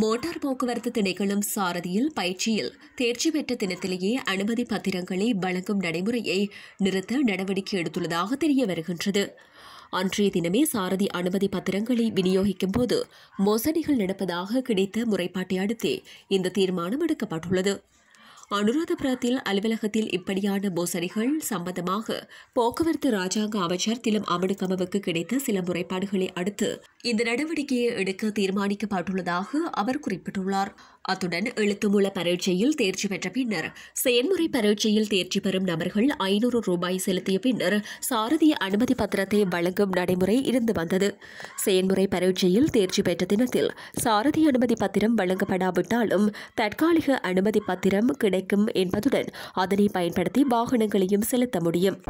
motor போக்குவரத்து திணைக்களம் சாரதியில் பயிற்சியில் தேர்ச்சி பெற்ற தினத்திலேயே அனுமதி பத்திரங்களை வழங்கும் நடைமுறையை நிறுத்த நடவடிக்கை எடுத்துள்ளதாக தெரிய வருகின்றது அன்றைய தினமே சாரதி அனுமதி பத்திரங்களை விநியோகிக்கும் போது மோசடிகள் நடப்பதாக கிடைத்த முறைப்பாட்டை அடுத்தே இந்த தீர்மானம் எடுக்கப்பட்டுள்ளது அனுராதபுரத்தில் அலுவலகத்தில் இப்படியான மோசடிகள் சம்பந்தமாக போக்குவரத்து ராஜாங்க அமைச்சர் திலம் அமனுக்கமவுக்கு கிடைத்த சில முறைப்பாடுகளை அடுத்து இந்த நடவடிக்கையை எடுக்க தீர்மானிக்கப்பட்டுள்ளதாக அவர் குறிப்பிட்டுள்ளார் அத்துடன் மூல பரீட்சையில் தேர்ச்சி பெற்ற பின்னர் செயன்முறை பரீட்சையில் தேர்ச்சி பெறும் நபர்கள் ஐநூறு ரூபாய் செலுத்திய பின்னர் சாரதிய அனுமதி பத்திரத்தை வழங்கும் நடைமுறை இருந்து வந்தது செயன்முறை பரீட்சையில் தேர்ச்சி பெற்ற தினத்தில் சாரதி அனுமதி பத்திரம் வழங்கப்படாவிட்டாலும் தற்காலிக அனுமதி பத்திரம் கிடைக்கும் என்பதுடன் அதனை பயன்படுத்தி வாகனங்களையும் செலுத்த முடியும்